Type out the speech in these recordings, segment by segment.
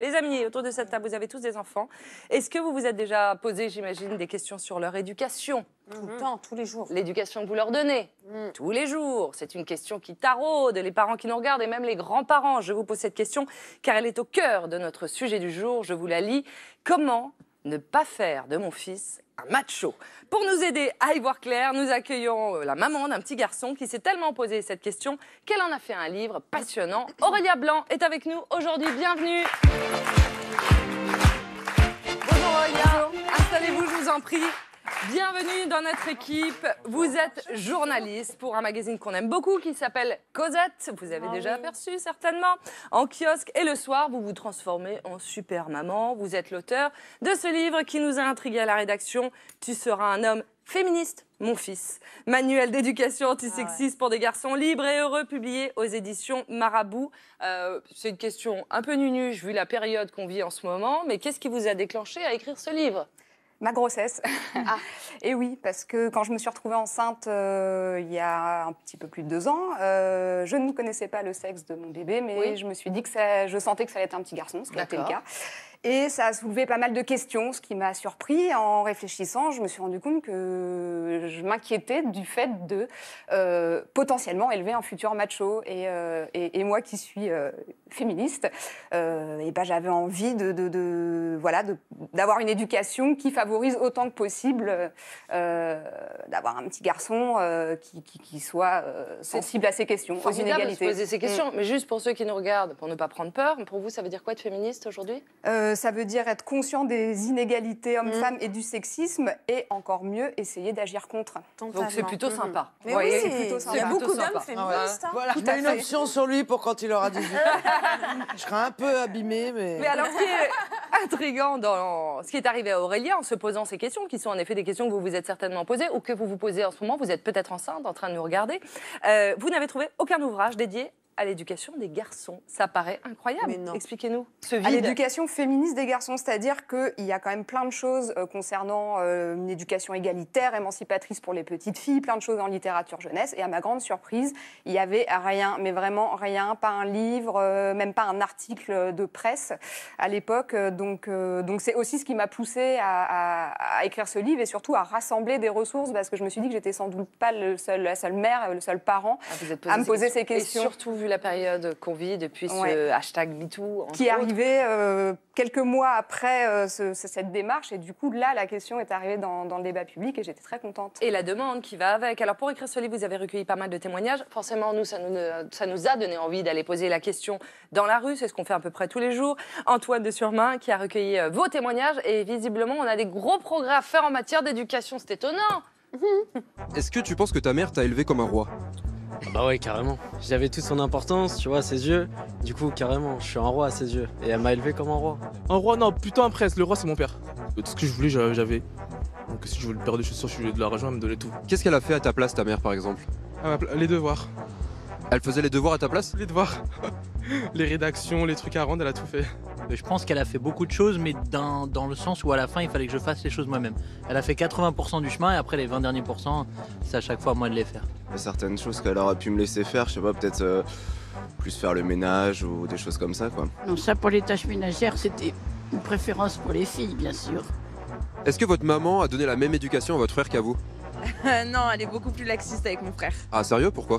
Les amis, autour de cette table, vous avez tous des enfants. Est-ce que vous vous êtes déjà posé, j'imagine, des questions sur leur éducation Tout le temps, tous les jours. L'éducation que vous leur donnez mm. Tous les jours. C'est une question qui taraude les parents qui nous regardent et même les grands-parents. Je vous pose cette question car elle est au cœur de notre sujet du jour. Je vous la lis. Comment ne pas faire de mon fils un macho. Pour nous aider à y voir clair, nous accueillons euh, la maman d'un petit garçon qui s'est tellement posé cette question qu'elle en a fait un livre passionnant. Aurélia Blanc est avec nous aujourd'hui. Bienvenue. Bonjour Aurélia. Installez-vous, je vous en prie. Bienvenue dans notre équipe. Vous êtes journaliste pour un magazine qu'on aime beaucoup qui s'appelle Cosette. Vous avez ah déjà aperçu certainement en kiosque. Et le soir, vous vous transformez en super maman. Vous êtes l'auteur de ce livre qui nous a intrigué à la rédaction. Tu seras un homme féministe, mon fils. Manuel d'éducation ah antisexiste pour des garçons libres et heureux, publié aux éditions Marabout. Euh, c'est une question un peu nunuche vu la période qu'on vit en ce moment. Mais qu'est-ce qui vous a déclenché à écrire ce livre Ma grossesse. Ah. et oui, parce que quand je me suis retrouvée enceinte euh, il y a un petit peu plus de deux ans, euh, je ne connaissais pas le sexe de mon bébé, mais je me suis dit que je sentais que ça allait être un petit garçon, ce qui a le cas. Et ça a soulevé pas mal de questions, ce qui m'a surpris. En réfléchissant, je me suis rendu compte que je m'inquiétais du fait de euh, potentiellement élever un futur macho. Et, euh, moi qui suis euh, féministe, et ben, j'avais envie de, de voilà, d'avoir une éducation qui favorise autant que possible d'avoir un petit garçon qui, soit sensible à ces questions, aux inégalités. poser ces questions, mm. mais juste pour ceux qui nous regardent, pour ne pas prendre peur, pour vous, ça veut dire quoi être féministe aujourd'hui euh, ça veut dire être conscient des inégalités hommes-femmes mm. et du sexisme et encore mieux essayer d'agir contre. Donc c'est plutôt mm. sympa. Mais oui, c'est plutôt sympa. Il y a beaucoup d'hommes féministes. une option sur lui pour quand il aura 18 ans. Je serai un peu abîmée, mais. Mais alors, ce qui est intriguant dans ce qui est arrivé à Aurélie en se posant ces questions, qui sont en effet des questions que vous vous êtes certainement posées ou que vous vous posez en ce moment, vous êtes peut-être enceinte en train de nous regarder, euh, vous n'avez trouvé aucun ouvrage dédié à l'éducation des garçons. Ça paraît incroyable. Expliquez-nous ce vide. À l'éducation féministe des garçons, c'est-à-dire qu'il y a quand même plein de choses euh, concernant euh, une éducation égalitaire, émancipatrice pour les petites filles, plein de choses en littérature jeunesse. Et à ma grande surprise, il n'y avait rien, mais vraiment rien, pas un livre, euh, même pas un article de presse à l'époque. Donc, donc c'est aussi ce qui m'a poussée à, écrire ce livre et surtout à rassembler des ressources parce que je me suis dit que j'étais sans doute pas le seul, la seule mère, le seul parent ah, à me poser ces questions. Et surtout vu la période qu'on vit depuis le hashtag MeToo. Qui est arrivé euh, quelques mois après euh, cette démarche. Et du coup, là, la question est arrivée dans, le débat public et j'étais très contente. Et la demande qui va avec. Alors, pour écrire ce livre, vous avez recueilli pas mal de témoignages. Forcément, nous, ça nous, ça nous a donné envie d'aller poser la question dans la rue. C'est ce qu'on fait à peu près tous les jours. Antoine de Surmain qui a recueilli euh, vos témoignages. Et visiblement, on a des gros progrès à faire en matière d'éducation. C'est étonnant. Est-ce que tu penses que ta mère t'a élevé comme un roi bah ouais, carrément. J'avais toute son importance, tu vois, ses yeux. Du coup, carrément, je suis un roi à ses yeux. Et elle m'a élevé comme un roi. Un roi, non, putain, un prince. Le roi, c'est mon père. Euh, tout ce que je voulais, j'avais. Donc si je voulais perdre chez chaussures, je voulais de l'argent, elle me donnait tout. Qu'est-ce qu'elle a fait à ta place, ta mère, par exemple Les devoirs. Elle faisait les devoirs à ta place Les devoirs. les rédactions, les trucs à rendre, elle a tout fait. Euh, je pense qu'elle a fait beaucoup de choses, mais dans, le sens où à la fin, il fallait que je fasse les choses moi-même. Elle a fait 80% du chemin et après les 20 derniers pourcents, c'est à chaque fois à moi de les faire. certaines choses qu'elle aurait pu me laisser faire, je sais pas, peut-être euh, plus faire le ménage ou des choses comme ça. Quoi. Non, ça pour les tâches ménagères, c'était une préférence pour les filles, bien sûr. Est-ce que votre maman a donné la même éducation à votre frère qu'à vous non, elle est beaucoup plus laxiste avec mon frère. Ah sérieux, pourquoi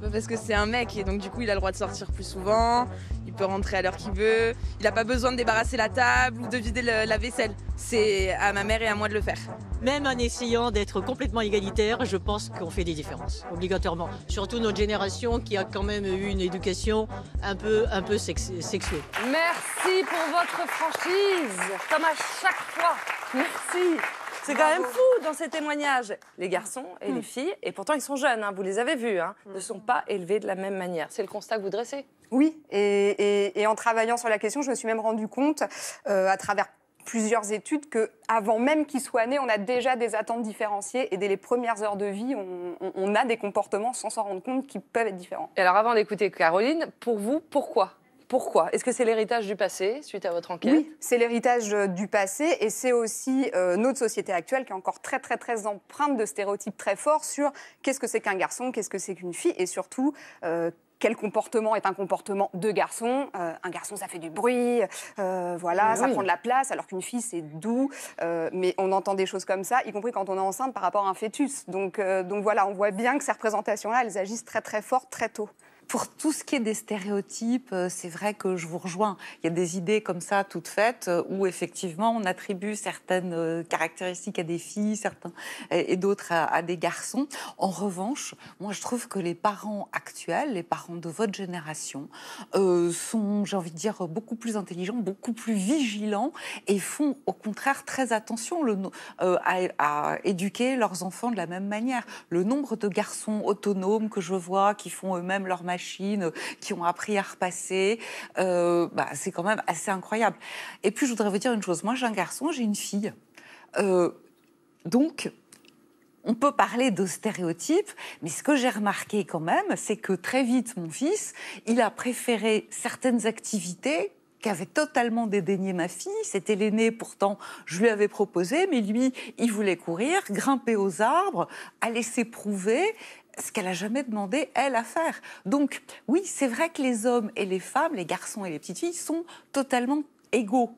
bah, Parce que c'est un mec et donc du coup il a le droit de sortir plus souvent, il peut rentrer à l'heure qu'il veut, il n'a pas besoin de débarrasser la table ou de vider la vaisselle. C'est à ma mère et à moi de le faire. Même en essayant d'être complètement égalitaire, je pense qu'on fait des différences, obligatoirement. Surtout notre génération qui a quand même eu une éducation un peu, un peu sexuée. Merci pour votre franchise, comme à chaque fois. Merci. C'est quand même fou dans ces témoignages. Les garçons et les filles, et pourtant ils sont jeunes, hein, vous les avez vus, hein, ne sont pas élevés de la même manière. C'est le constat que vous dressez. Oui, et, en travaillant sur la question, je me suis même rendu compte, euh, à travers plusieurs études que avant même qu'ils soient nés, on a déjà des attentes différenciées et dès les premières heures de vie, on, on a des comportements sans s'en rendre compte qui peuvent être différents. Et alors avant d'écouter Caroline, pour vous, pourquoi pourquoi Est-ce que c'est l'héritage du passé, suite à votre enquête Oui, c'est l'héritage euh, du passé et c'est aussi euh, notre société actuelle qui est encore très, très, très empreinte de stéréotypes très forts sur qu'est-ce que c'est qu'un garçon, qu'est-ce que c'est qu'une fille et surtout. Euh, quel comportement est un comportement de garçon. un garçon, ça fait du bruit, voilà, ça prend de la place, alors qu'une fille, c'est doux. mais on entend des choses comme ça, y compris quand on est enceinte par rapport à un fœtus. Donc, donc voilà, on voit bien que ces représentations-là, elles agissent très très fort, très tôt pour tout ce qui est des stéréotypes, euh, c'est vrai que je vous rejoins. Il y a des idées comme ça, toutes faites, euh, où effectivement on attribue certaines euh, caractéristiques à des filles, certains et d'autres à, des garçons. En revanche, moi je trouve que les parents actuels, les parents de votre génération, sont, j'ai envie de dire, beaucoup plus intelligents, beaucoup plus vigilants et font au contraire très attention le, à, éduquer leurs enfants de la même manière. Le nombre de garçons autonomes que je vois qui font eux-mêmes leur machine machines, euh, qui ont appris à repasser. Euh, bah, c'est quand même assez incroyable. Et puis, je voudrais vous dire une chose. Moi, j'ai un garçon, j'ai une fille. Euh, donc, on peut parler de stéréotypes, mais ce que j'ai remarqué quand même, c'est que très vite, mon fils, il a préféré certaines activités qu'avait totalement dédaigné ma fille. C'était l'aîné, pourtant, je lui avais proposé, mais lui, il voulait courir, grimper aux arbres, aller s'éprouver ce qu'elle a jamais demandé, elle, à faire. Donc, oui, c'est vrai que les hommes et les femmes, les garçons et les petites filles sont totalement égaux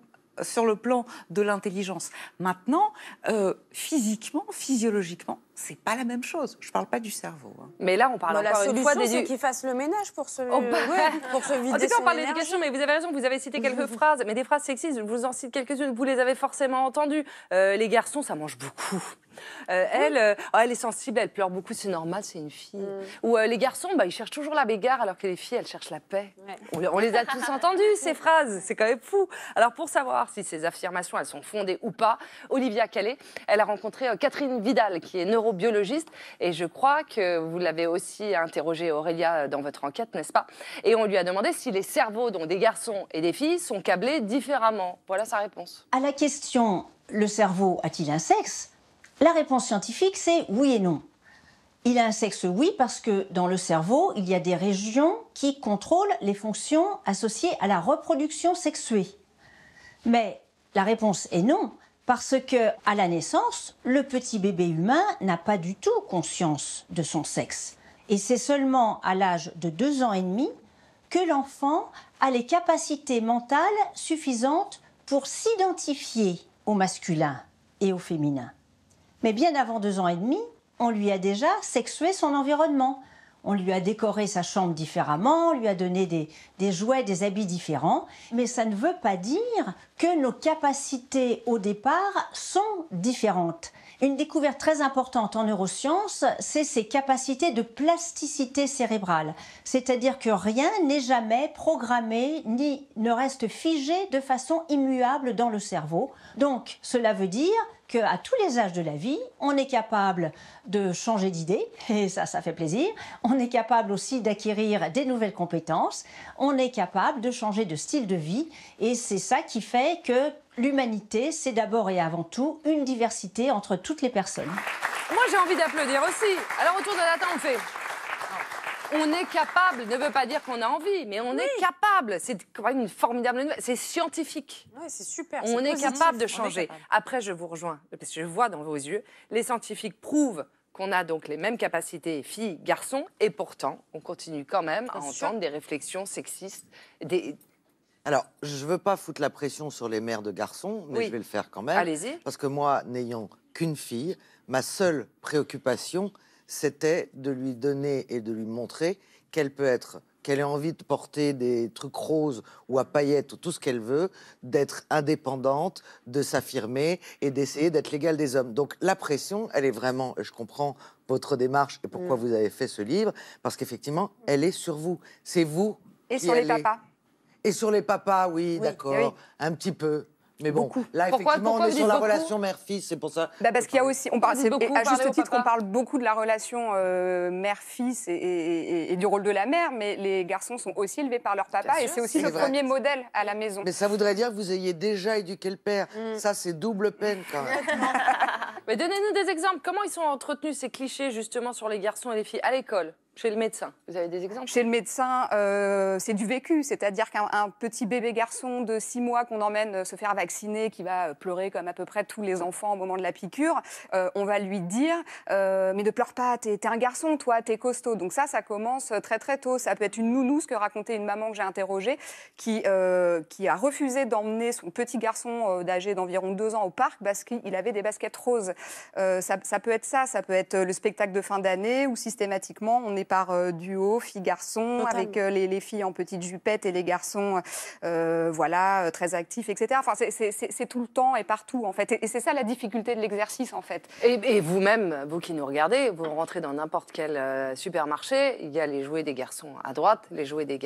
sur le plan de l'intelligence. Maintenant, euh, physiquement, physiologiquement, c'est pas la même chose. Je parle pas du cerveau. Hein. Mais là, on parle de bah, encore la solution, une fois des... qui fassent le ménage pour se, oh, bah. vider. En on parle d'éducation, mais vous avez raison. Vous avez cité quelques phrases, mais des phrases sexistes. Je vous en cite quelques-unes. Vous les avez forcément entendues. Euh, les garçons, ça mange beaucoup. Euh, elle, euh, oh, elle est sensible, elle pleure beaucoup, c'est normal, c'est une fille. Mm. Ou euh, les garçons, bah, ils cherchent toujours la bégare, alors que les filles, elles cherchent la paix. On, les a tous entendus, ces phrases, c'est quand même fou. Alors pour savoir si ces affirmations, elles sont fondées ou pas, Olivia Calais, elle a rencontré Catherine Vidal, qui est neurobiologiste, et je crois que vous l'avez aussi interrogée, Aurélia, dans votre enquête, n'est-ce pas Et on lui a demandé si les cerveaux dont des garçons et des filles sont câblés différemment. Voilà sa réponse. À la question, le cerveau a-t-il un sexe la réponse scientifique, c'est oui et non. Il a un sexe oui parce que dans le cerveau, il y a des régions qui contrôlent les fonctions associées à la reproduction sexuée. Mais la réponse est non parce que à la naissance, le petit bébé humain n'a pas du tout conscience de son sexe. Et c'est seulement à l'âge de deux ans et demi que l'enfant a les capacités mentales suffisantes pour s'identifier au masculin et au féminin. Mais bien avant deux ans et demi, on lui a déjà sexué son environnement. On lui a décoré sa chambre différemment, on lui a donné des, des, jouets, des habits différents. Mais ça ne veut pas dire que nos capacités au départ sont différentes. Une découverte très importante en neurosciences, c'est ses capacités de plasticité cérébrale. C'est-à-dire que rien n'est jamais programmé ni ne reste figé de façon immuable dans le cerveau. Donc, cela veut dire qu'à tous les âges de la vie, on est capable de changer d'idée, et ça, ça fait plaisir. On est capable aussi d'acquérir des nouvelles compétences. On est capable de changer de style de vie. Et c'est ça qui fait que l'humanité, c'est d'abord et avant tout une diversité entre toutes les personnes. Moi, j'ai envie d'applaudir aussi. Alors, autour de la on fait. On est capable, ne veut pas dire qu'on a envie, mais on est capable. C'est quand même une formidable nouvelle. C'est scientifique. Oui, c'est super. On est, capable de changer. Après, je vous rejoins, parce que je vois dans vos yeux, les scientifiques prouvent qu'on a donc les mêmes capacités filles, garçons, et pourtant, on continue quand même à entendre des réflexions sexistes, des alors, je ne veux pas foutre la pression sur les mères de garçons, mais je vais le faire quand même. Allez-y. Parce que moi, n'ayant qu'une fille, ma seule préoccupation, c'était de lui donner et de lui montrer qu'elle peut être qu'elle ait envie de porter des trucs roses ou à paillettes ou tout ce qu'elle veut, d'être indépendante, de s'affirmer et d'essayer d'être l'égale des hommes. Donc la pression, elle est vraiment, je comprends votre démarche et pourquoi mm. vous avez fait ce livre, parce qu'effectivement, elle est sur vous. C'est vous. Et sur les papas. Et sur les papas, oui, d'accord, eh un petit peu. Mais bon, là, effectivement, on est sur la relation mère-fils, c'est pour ça. Bah parce qu'il y a aussi, on parle, beaucoup, à juste titre, on parle beaucoup de la relation euh, mère-fils et, du rôle de la mère, mais les garçons sont aussi élevés par leur papa et c'est aussi le premier modèle à la maison. Mais ça voudrait dire que vous ayez déjà éduqué le père. Mm. Ça, c'est double peine quand même. mais donnez-nous des exemples. Comment ils sont entretenus ces clichés justement sur les garçons et les filles à l'école chez le médecin, vous avez des exemples Chez le médecin, euh, c'est du vécu, c'est-à-dire qu'un petit bébé garçon de 6 mois qu'on emmène euh, se faire vacciner, qui va euh, pleurer comme à peu près tous les enfants au moment de la piqûre, on va lui dire Mais ne pleure pas, t'es un garçon, toi, t'es costaud ». Donc ça, ça commence très très tôt. Ça peut être une nounou, ce que racontait une maman que j'ai interrogée, qui, qui a refusé d'emmener son petit garçon d'âge d'environ 2 ans au parc parce qu'il avait des baskets roses. Ça, ça peut être ça, ça peut être le spectacle de fin d'année où systématiquement on est par euh, duo filles-garçons, avec euh, les, filles en petites jupettes et les garçons euh, voilà, très actifs, etc. Enfin, c'est tout le temps et partout, en fait. Et, c'est ça la difficulté de l'exercice, en fait. Et, vous-même, vous qui nous regardez, vous rentrez dans n'importe quel supermarché, il y a les jouets des garçons à droite, les jouets des,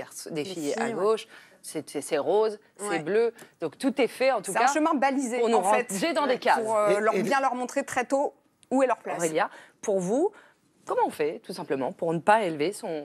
filles à gauche. C'est rose, c'est bleu. Donc tout est fait, en tout cas. C'est un chemin balisé, en fait. dans des cases. Pour leur, bien leur montrer très tôt où est leur place. Aurélia, pour vous, Comment on fait, tout simplement, pour ne pas élever son,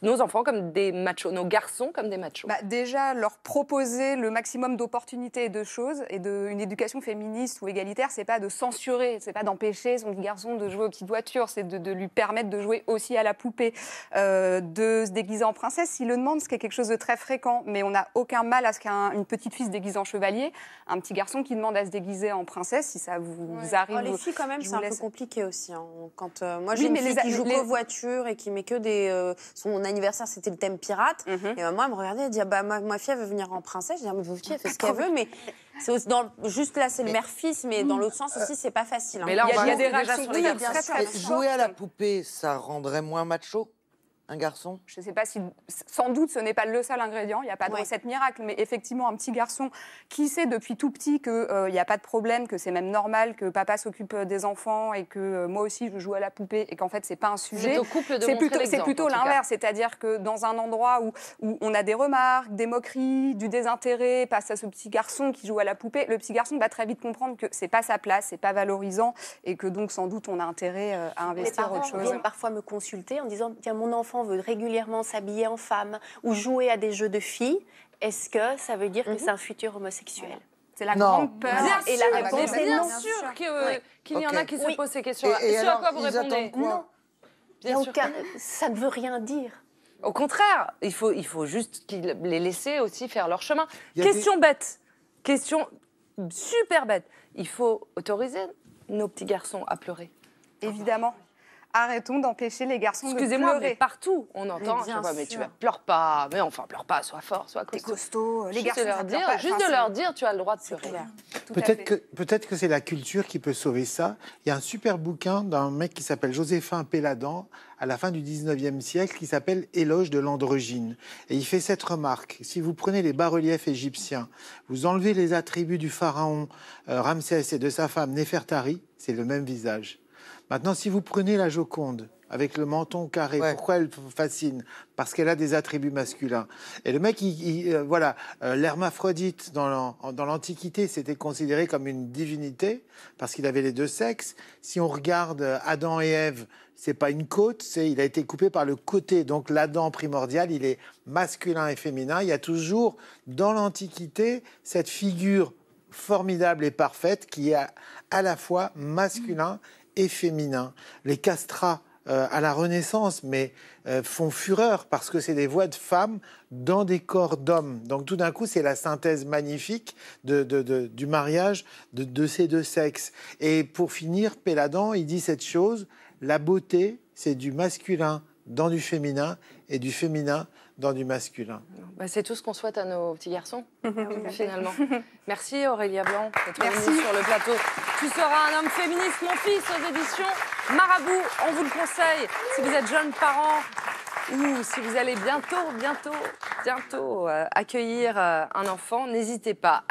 nos enfants comme des machos, nos garçons comme des machos bah Déjà, leur proposer le maximum d'opportunités et de choses. Et de, une éducation féministe ou égalitaire, c'est pas de censurer, c'est pas d'empêcher son garçon de jouer aux petites voitures, c'est de, lui permettre de jouer aussi à la poupée, euh, de se déguiser en princesse s'il le demande, ce qui est quelque chose de très fréquent. Mais on n'a aucun mal à ce qu'une petite fille se déguise en chevalier. Un petit garçon qui demande à se déguiser en princesse, si ça vous, arrive. Oh, les filles, quand même, c'est un laisse... peu compliqué aussi. Hein, quand, euh, moi, je les, qui joue voitures et qui met que des. Euh, son anniversaire, c'était le thème pirate. Mm-hmm. Et maman, ben, elle me regardait, elle dit ah bah, ma, fille, veut venir en princesse. Je dis ah, mais ah, ce qu'elle veut, mais. Aussi dans, juste là, c'est le mère-fils, mais dans mm. l'autre sens aussi, c'est pas facile. Hein. Mais là, il y a, Jouer à la poupée, ça rendrait moins macho un garçon Je ne sais pas si, sans doute, ce n'est pas le seul ingrédient. Il n'y a pas de recette miracle, mais effectivement, un petit garçon qui sait depuis tout petit qu'il euh, n'y a pas de problème, que c'est même normal que papa s'occupe euh, des enfants et que euh, moi aussi je joue à la poupée et qu'en fait c'est pas un sujet. C'est plutôt, plutôt l'inverse, c'est-à-dire que dans un endroit où, où on a des remarques, des moqueries, du désintérêt, passe à ce petit garçon qui joue à la poupée, le petit garçon va très vite comprendre que c'est pas sa place, n'est pas valorisant et que donc sans doute on a intérêt à investir autre chose. viennent parfois me consulter en disant tiens mon enfant veut régulièrement s'habiller en femme ou jouer à des jeux de filles, est-ce que ça veut dire que mhm. c'est un futur homosexuel c'est la grande peur. et sûr, réponse bien sûr euh, qu'il y en a qui se posent ces questions Et, et, quoi vous répondez Non. Ça ne veut rien dire. Au contraire, il faut, juste les laisser aussi faire leur chemin. Question bête. Question super bête. Il faut autoriser nos petits garçons à pleurer. Évidemment arrêtons d'empêcher les garçons de pleurer. excusez partout, on entend. Mais, je tu pleures pas, mais enfin, pleure pas, sois fort, sois costaud. Euh, les garçons. juste de leur dire, tu as le droit de pleurer. Peut-être que, peut que c'est la culture qui peut sauver ça. Il y a un super bouquin d'un mec qui s'appelle Joséphin Péladan à la fin du 19e siècle qui s'appelle Éloge de l'androgyne. Et il fait cette remarque. Si vous prenez les bas-reliefs égyptiens, vous enlevez les attributs du pharaon euh, Ramsès et de sa femme Néfertari, c'est le même visage. Maintenant, si vous prenez la Joconde, avec le menton carré. Pourquoi elle fascine Parce qu'elle a des attributs masculins. Et le mec, euh, voilà, euh, l'hermaphrodite dans l'Antiquité, c'était considéré comme une divinité parce qu'il avait les deux sexes. Si on regarde euh, Adam et Ève, c'est pas une côte, c'est il a été coupé par le côté. Donc l'Adam primordial, il est masculin et féminin. Il y a toujours dans l'Antiquité cette figure formidable et parfaite qui est à, la fois masculin et féminin. Les castrats euh, à la Renaissance, mais euh, font fureur parce que c'est des voix de femmes dans des corps d'hommes. Donc tout d'un coup, c'est la synthèse magnifique du mariage de, ces deux sexes. Et pour finir, Péladan, il dit cette chose, la beauté, c'est du masculin, dans du féminin et du féminin dans du masculin. Bah, c'est tout ce qu'on souhaite à nos petits garçons, finalement. Merci Aurélia Blanc d'être venue sur le plateau. Tu seras un homme féministe, mon fils, aux éditions Marabout. On vous le conseille si vous êtes jeunes parents, ou si vous allez bientôt, bientôt, bientôt euh, accueillir euh, un enfant, n'hésitez pas.